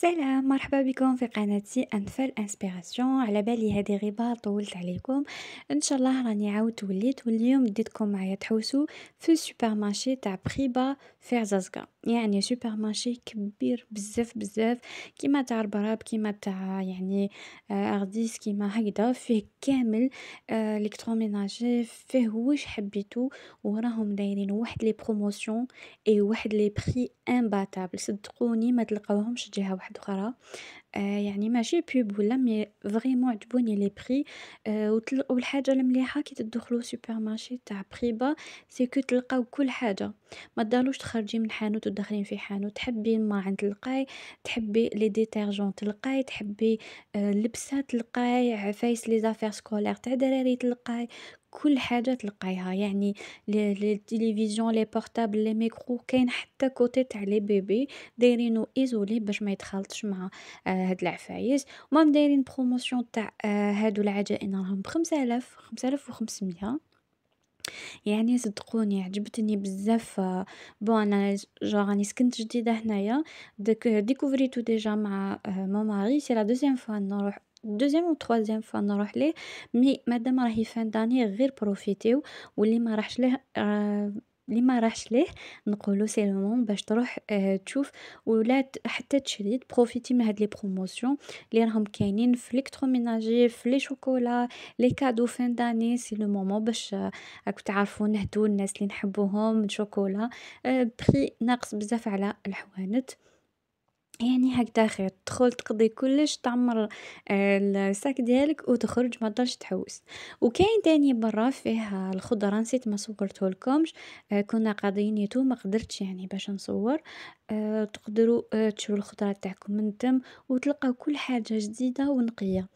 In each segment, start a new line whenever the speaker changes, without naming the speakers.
سلام مرحبا بكم في قناتي انفال انسبيراسيون على بالي هذه غيبه طولت عليكم ان شاء الله راني عاودت وليت واليوم ديتكم معايا تحوسوا في السوبر مارشي تاع بريبا في عزازكا يعني سوبر مارشي كبير بزاف بزاف كيما تاع البراب كيما تاع يعني آه، اغديس كيما هكذا فيه كامل الكتروميناجي آه، فيه واش حبيتو وراهم دايرين واحد لي بروموسيون اي واحد لي بري امباتابل صدقوني ما تلقاوهمش جهه واحده اخرى آه، يعني ماشي بوب ولا مي فريمون عجبوني لي بري والحاجه المليحه كي تدخلوا سوبر مارشي تاع بريبا سي كو تلقاو كل حاجه ما تدالوش تخرجي من حانوت وتدخلين في حانوت تحبي ما عند تلقاي تحبي لي ديتيرجون تلقاي تحبي اللبسه آه، تلقاي عفايس لي زافير سكولير تاع دراري تلقاي كل حاجه تلقايها يعني لي تيليفزيون لي بورتابل لي ميكرو كاين حتى كوتي تاع لي بيبي دايرينو ايزولي باش ما يتخلطش مع آه هاد العفايس ومام دايرين بروموسيون تاع آه هادو العجائن راهم ب 5000 5500 يعني صدقوني عجبتني بزاف بون انا جو راني سكنت جديده هنايا داك ديكوفريتو ديجا مع مون ماري سي لا دوزيام فوا نروح دوزيام و تروازيام فوا نروح ليه مي مادام راهي فان داني غير بروفيتيو واللي ما راحش ليه آه، اللي ما راحش ليه نقولو سي لو مومون باش تروح آه، تشوف ولا حتى تشري بروفيتي من هاد لي بروموسيون اللي راهم كاينين في الكتروميناجي في لي شوكولا لي كادو فين داني سي لو مومون باش آه، راكم تعرفوا نهدو الناس اللي نحبوهم شوكولا آه، بري ناقص بزاف على الحوانت يعني هكذا خير تدخل تقضي كلش تعمر آه، الساك ديالك وتخرج ما تضلش تحوس وكاين تاني برا فيها الخضره نسيت ما صورتهولكمش آه، كنا يتو ما قدرتش يعني باش نصور آه، تقدروا تشرو الخضره تاعكم من تم وتلقاو كل حاجه جديده ونقيه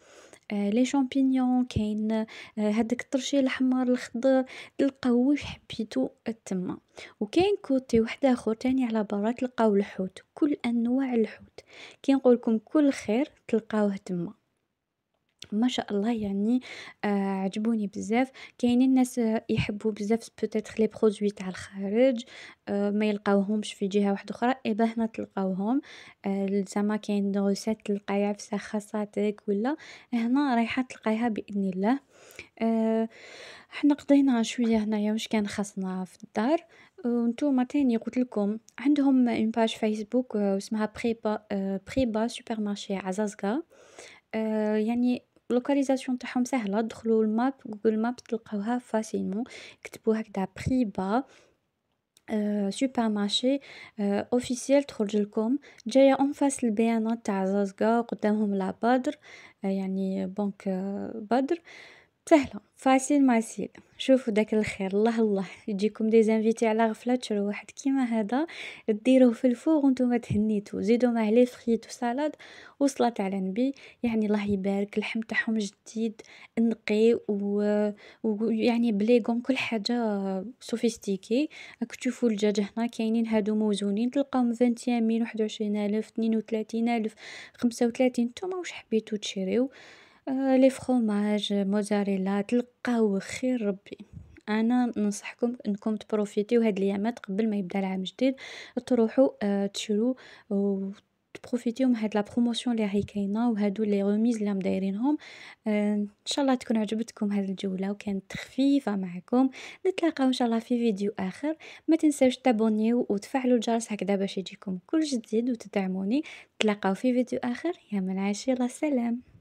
آه، لي شامبينيون كاين هذاك آه، الطرشي الاحمر الخضر تلقاو واش حبيتو تما وكاين كوتي واحد اخر تاني على برا تلقاو الحوت كل انواع الحوت كي نقولكم كل خير تلقاوه تما ما شاء الله يعني آه عجبوني بزاف كاينين ناس يحبوا بزاف بوتيتر لي برودوي تاع الخارج آه ما يلقاوهمش في جهه واحده اخرى ايبا هنا تلقاوهم آه زعما كاين دروسات تلقايها في خاصاتك ولا هنا رايحه تلقايها باذن الله آه حنا قضينا شويه هنايا واش كان خاصنا في الدار آه، وانتوما تاني قلت لكم عندهم اون باج فيسبوك اسمها بريبا بريبا سوبر مارشي عزازكا يعني اللوكاليزاسيون تاعهم سهله دخلوا الماب جوجل ماب تلقاوها فاسيلمون كتبوا هكذا بري با سوبر مارشي اوفيسيال تخرج لكم جايه اون فاس البيانات تاع زازكا قدامهم لا بدر يعني بنك بدر سهلة فاسيل ماسيل شوفوا داك الخير الله الله يجيكم دي زانفيتي على غفله تشرو واحد كيما هذا ديروه في الفوغ وانتم تهنيتو زيدوا معاه لي فريت وسلطه وصلات على النبي يعني الله يبارك اللحم تاعهم جديد نقي ويعني بليغون كل حاجه سوفيستيكي راك تشوفوا الدجاج هنا كاينين هادو موزونين تلقاهم 20000 21000 32000 35 نتوما واش حبيتو تشريو آه، لي فخوماج موزاريلا تلقاو خير ربي انا ننصحكم انكم تبروفيتيو هاد الايامات قبل ما يبدا العام جديد تروحوا آه، تشرو تبروفيتيو من هاد لا بروموسيون اللي راهي كاينه وهادو لي روميز اللي مدايرينهم آه، ان شاء الله تكون عجبتكم هاد الجوله وكانت خفيفه معكم نتلاقاو ان شاء الله في فيديو اخر ما تنساوش تابونيو وتفعلوا الجرس هكذا باش يجيكم كل جديد وتدعموني نتلاقاو في فيديو اخر يا من عاش يلا سلام